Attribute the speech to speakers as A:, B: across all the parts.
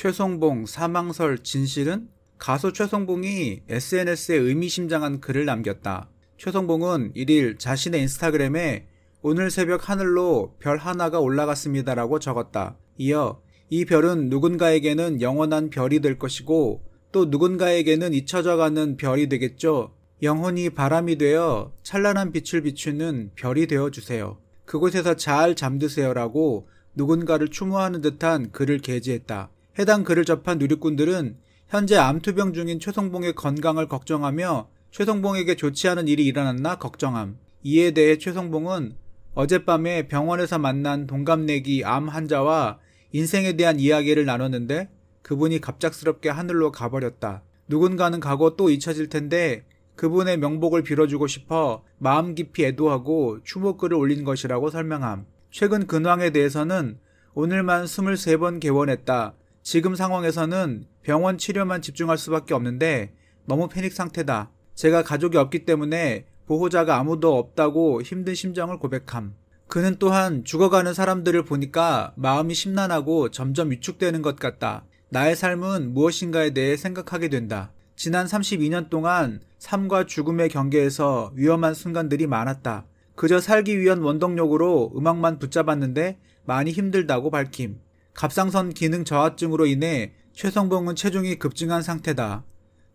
A: 최성봉 사망설 진실은 가수 최성봉이 SNS에 의미심장한 글을 남겼다. 최성봉은 1일 자신의 인스타그램에 오늘 새벽 하늘로 별 하나가 올라갔습니다라고 적었다. 이어 이 별은 누군가에게는 영원한 별이 될 것이고 또 누군가에게는 잊혀져가는 별이 되겠죠. 영혼이 바람이 되어 찬란한 빛을 비추는 별이 되어 주세요. 그곳에서 잘 잠드세요라고 누군가를 추모하는 듯한 글을 게재했다. 해당 글을 접한 누리꾼들은 현재 암투병 중인 최성봉의 건강을 걱정하며 최성봉에게 좋지 않은 일이 일어났나 걱정함. 이에 대해 최성봉은 어젯밤에 병원에서 만난 동갑내기 암 환자와 인생에 대한 이야기를 나눴는데 그분이 갑작스럽게 하늘로 가버렸다. 누군가는 가고 또 잊혀질 텐데 그분의 명복을 빌어주고 싶어 마음 깊이 애도하고 추모글을 올린 것이라고 설명함. 최근 근황에 대해서는 오늘만 23번 개원했다. 지금 상황에서는 병원 치료만 집중할 수밖에 없는데 너무 패닉 상태다. 제가 가족이 없기 때문에 보호자가 아무도 없다고 힘든 심정을 고백함. 그는 또한 죽어가는 사람들을 보니까 마음이 심란하고 점점 위축되는 것 같다. 나의 삶은 무엇인가에 대해 생각하게 된다. 지난 32년 동안 삶과 죽음의 경계에서 위험한 순간들이 많았다. 그저 살기 위한 원동력으로 음악만 붙잡았는데 많이 힘들다고 밝힘. 갑상선 기능 저하증으로 인해 최성봉은 체중이 급증한 상태다.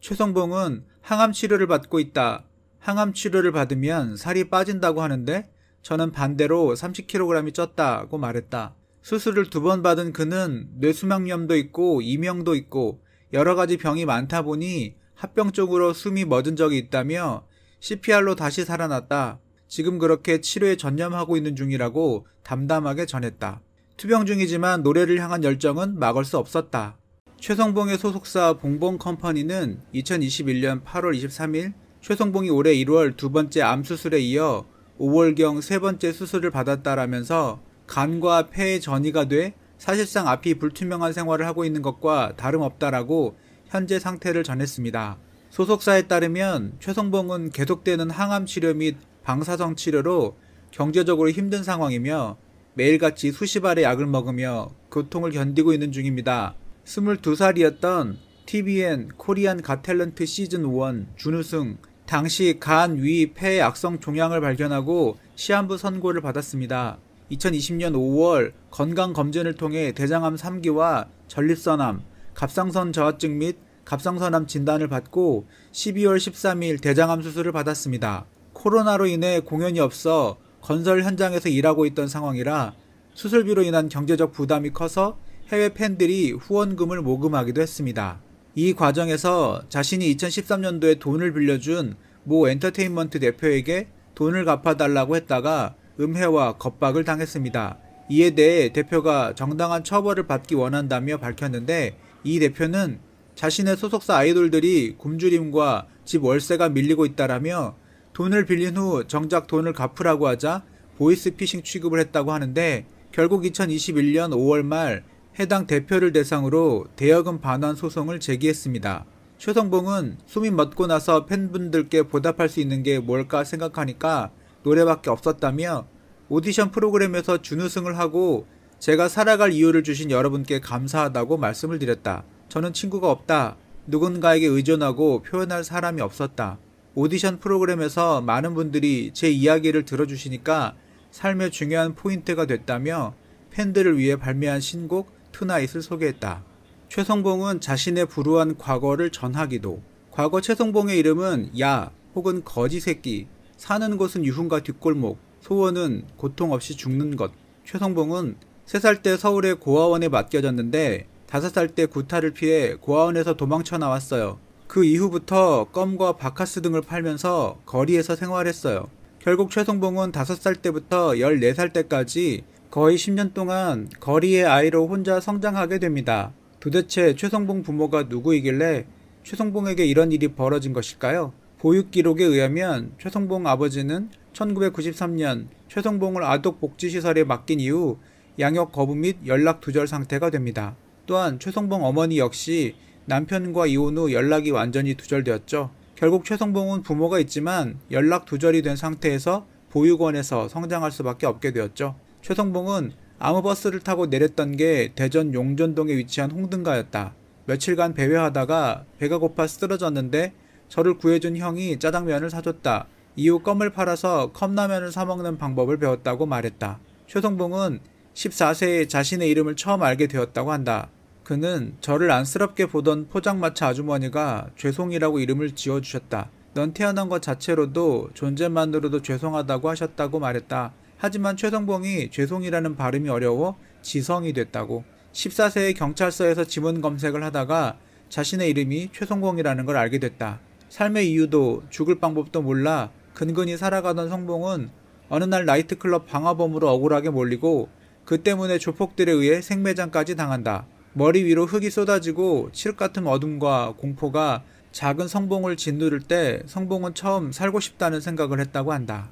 A: 최성봉은 항암 치료를 받고 있다. 항암 치료를 받으면 살이 빠진다고 하는데 저는 반대로 30kg이 쪘다고 말했다. 수술을 두 번 받은 그는 뇌수막염도 있고 이명도 있고 여러 가지 병이 많다 보니 합병증으로 숨이 멎은 적이 있다며 CPR로 다시 살아났다. 지금 그렇게 치료에 전념하고 있는 중이라고 담담하게 전했다. 투병 중이지만 노래를 향한 열정은 막을 수 없었다. 최성봉의 소속사 봉봉컴퍼니는 2021년 8월 23일 최성봉이 올해 1월 두 번째 암수술에 이어 5월경 세 번째 수술을 받았다라면서 간과 폐의 전이가 돼 사실상 앞이 불투명한 생활을 하고 있는 것과 다름없다라고 현재 상태를 전했습니다. 소속사에 따르면 최성봉은 계속되는 항암 치료 및 방사성 치료로 경제적으로 힘든 상황이며 매일같이 수십 알의 약을 먹으며 교통을 견디고 있는 중입니다. 22살이었던 t v n 코리안 가탤런트 시즌 1 준우승 당시 간, 위, 폐 악성 종양을 발견하고 시한부 선고를 받았습니다. 2020년 5월 건강검진을 통해 대장암 3기와 전립선암, 갑상선 저하증 및 갑상선암 진단을 받고 12월 13일 대장암 수술을 받았습니다. 코로나로 인해 공연이 없어 건설 현장에서 일하고 있던 상황이라 수술비로 인한 경제적 부담이 커서 해외 팬들이 후원금을 모금하기도 했습니다. 이 과정에서 자신이 2013년도에 돈을 빌려준 모 엔터테인먼트 대표에게 돈을 갚아달라고 했다가 음해와 겁박을 당했습니다. 이에 대해 대표가 정당한 처벌을 받기 원한다며 밝혔는데 이 대표는 자신의 소속사 아이돌들이 굶주림과 집 월세가 밀리고 있다라며 돈을 빌린 후 정작 돈을 갚으라고 하자 보이스피싱 취급을 했다고 하는데 결국 2021년 5월 말 해당 대표를 대상으로 대여금 반환 소송을 제기했습니다. 최성봉은 숨이 멎고 나서 팬분들께 보답할 수 있는 게 뭘까 생각하니까 노래밖에 없었다며 오디션 프로그램에서 준우승을 하고 제가 살아갈 이유를 주신 여러분께 감사하다고 말씀을 드렸다. 저는 친구가 없다. 누군가에게 의존하고 표현할 사람이 없었다. 오디션 프로그램에서 많은 분들이 제 이야기를 들어주시니까 삶의 중요한 포인트가 됐다며 팬들을 위해 발매한 신곡 투나잇을 소개했다. 최성봉은 자신의 불우한 과거를 전하기도 과거 최성봉의 이름은 야 혹은 거지 새끼 사는 곳은 유흥과 뒷골목 소원은 고통 없이 죽는 것 최성봉은 3살 때 서울의 고아원에 맡겨졌는데 5살 때 구타를 피해 고아원에서 도망쳐 나왔어요. 그 이후부터 껌과 바카스 등을 팔면서 거리에서 생활했어요. 결국 최성봉은 5살 때부터 14살 때까지 거의 10년 동안 거리의 아이로 혼자 성장하게 됩니다. 도대체 최성봉 부모가 누구이길래 최성봉에게 이런 일이 벌어진 것일까요? 보육 기록에 의하면 최성봉 아버지는 1993년 최성봉을 아독복지시설에 맡긴 이후 양육 거부 및 연락 두절 상태가 됩니다. 또한 최성봉 어머니 역시 남편과 이혼 후 연락이 완전히 두절되었죠. 결국 최성봉은 부모가 있지만 연락 두절이 된 상태에서 보육원에서 성장할 수밖에 없게 되었죠. 최성봉은 아무 버스를 타고 내렸던 게 대전 용전동에 위치한 홍등가였다. 며칠간 배회하다가 배가 고파 쓰러졌는데 저를 구해준 형이 짜장면을 사줬다. 이후 껌을 팔아서 컵라면을 사먹는 방법을 배웠다고 말했다. 최성봉은 14세에 자신의 이름을 처음 알게 되었다고 한다. 그는 저를 안쓰럽게 보던 포장마차 아주머니가 죄송이라고 이름을 지어주셨다. 넌 태어난 것 자체로도 존재만으로도 죄송하다고 하셨다고 말했다. 하지만 최성봉이 죄송이라는 발음이 어려워 지성이 됐다고. 1 4세의 경찰서에서 지문 검색을 하다가 자신의 이름이 최성봉이라는 걸 알게 됐다. 삶의 이유도 죽을 방법도 몰라 근근히 살아가던 성봉은 어느 날 나이트클럽 방화범으로 억울하게 몰리고 그 때문에 조폭들에 의해 생매장까지 당한다. 머리 위로 흙이 쏟아지고 칠흑 같은 어둠과 공포가 작은 성봉을 짓누를 때 성봉은 처음 살고 싶다는 생각을 했다고 한다.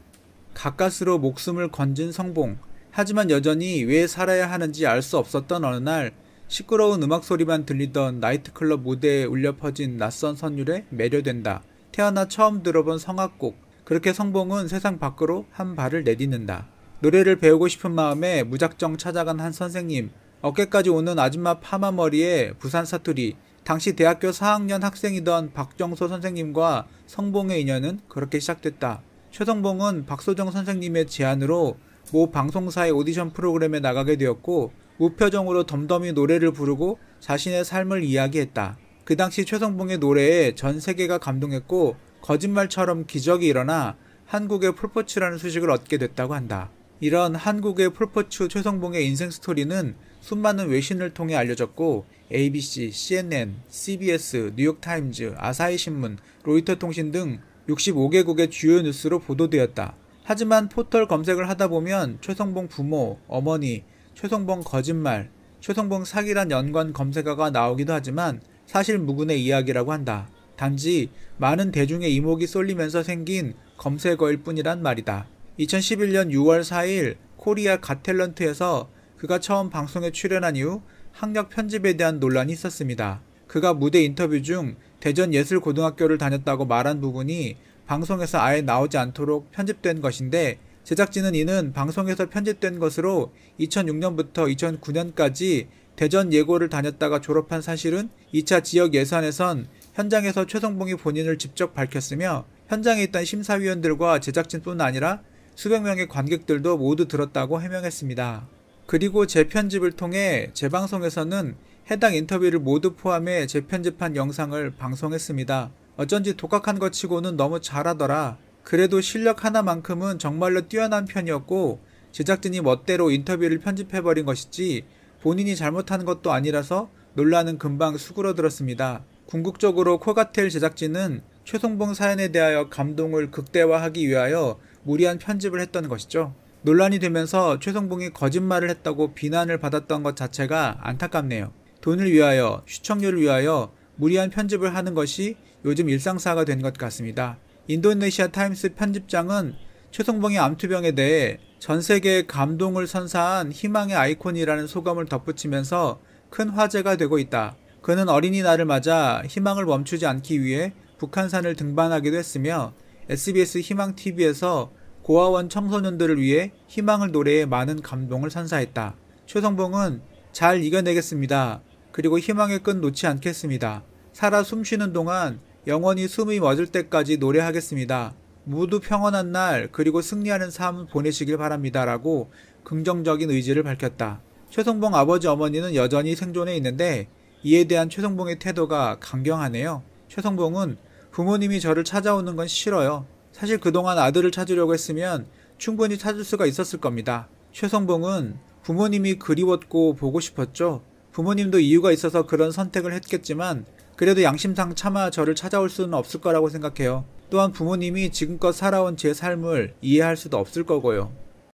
A: 가까스로 목숨을 건진 성봉. 하지만 여전히 왜 살아야 하는지 알 수 없었던 어느 날 시끄러운 음악 소리만 들리던 나이트클럽 무대에 울려 퍼진 낯선 선율에 매료된다. 태어나 처음 들어본 성악곡. 그렇게 성봉은 세상 밖으로 한 발을 내딛는다. 노래를 배우고 싶은 마음에 무작정 찾아간 한 선생님. 어깨까지 오는 아줌마 파마머리에 부산 사투리, 당시 대학교 4학년 학생이던 박정소 선생님과 성봉의 인연은 그렇게 시작됐다. 최성봉은 박소정 선생님의 제안으로 모 방송사의 오디션 프로그램에 나가게 되었고 무표정으로 덤덤히 노래를 부르고 자신의 삶을 이야기했다. 그 당시 최성봉의 노래에 전 세계가 감동했고 거짓말처럼 기적이 일어나 한국의 풀포츠라는 수식을 얻게 됐다고 한다. 이런 한국의 풀포츠 최성봉의 인생 스토리는 수많은 외신을 통해 알려졌고 ABC, CNN, CBS, 뉴욕타임즈, 아사히신문, 로이터통신 등 65개국의 주요 뉴스로 보도되었다. 하지만 포털 검색을 하다 보면 최성봉 부모, 어머니, 최성봉 거짓말, 최성봉 사기란 연관 검색어가 나오기도 하지만 사실 무근의 이야기라고 한다. 단지 많은 대중의 이목이 쏠리면서 생긴 검색어일 뿐이란 말이다. 2011년 6월 4일 코리아 가텔런트에서 그가 처음 방송에 출연한 이후 학력 편집에 대한 논란이 있었습니다. 그가 무대 인터뷰 중 대전 예술고등학교를 다녔다고 말한 부분이 방송에서 아예 나오지 않도록 편집된 것인데 제작진은 이는 방송에서 편집된 것으로 2006년부터 2009년까지 대전 예고를 다녔다가 졸업한 사실은 2차 지역 예산에선 현장에서 최성봉이 본인을 직접 밝혔으며 현장에 있던 심사위원들과 제작진뿐 아니라 수백 명의 관객들도 모두 들었다고 해명했습니다. 그리고 재편집을 통해 재방송에서는 해당 인터뷰를 모두 포함해 재편집한 영상을 방송했습니다. 어쩐지 독학한 것 치고는 너무 잘하더라. 그래도 실력 하나만큼은 정말로 뛰어난 편이었고 제작진이 멋대로 인터뷰를 편집해버린 것이지 본인이 잘못한 것도 아니라서 논란은 금방 수그러들었습니다. 궁극적으로 코가텔 제작진은 최송봉 사연에 대하여 감동을 극대화하기 위하여 무리한 편집을 했던 것이죠. 논란이 되면서 최성봉이 거짓말을 했다고 비난을 받았던 것 자체가 안타깝네요. 돈을 위하여, 시청률을 위하여 무리한 편집을 하는 것이 요즘 일상사가 된 것 같습니다. 인도네시아 타임스 편집장은 최성봉의 암투병에 대해 전 세계에 감동을 선사한 희망의 아이콘이라는 소감을 덧붙이면서 큰 화제가 되고 있다. 그는 어린이날을 맞아 희망을 멈추지 않기 위해 북한산을 등반하기도 했으며 SBS 희망TV에서 고아원 청소년들을 위해 희망을 노래해 많은 감동을 선사했다. 최성봉은 잘 이겨내겠습니다. 그리고 희망의 끈 놓지 않겠습니다. 살아 숨쉬는 동안 영원히 숨이 멎을 때까지 노래하겠습니다. 모두 평온한 날 그리고 승리하는 삶 보내시길 바랍니다라고 긍정적인 의지를 밝혔다. 최성봉 아버지 어머니는 여전히 생존해 있는데 이에 대한 최성봉의 태도가 강경하네요. 최성봉은 부모님이 저를 찾아오는 건 싫어요. 사실 그동안 아들을 찾으려고 했으면 충분히 찾을 수가 있었을 겁니다. 최성봉은 부모님이 그리웠고 보고 싶었죠. 부모님도 이유가 있어서 그런 선택을 했겠지만 그래도 양심상 차마 저를 찾아올 수는 없을 거라고 생각해요. 또한 부모님이 지금껏 살아온 제 삶을 이해할 수도 없을 거고요.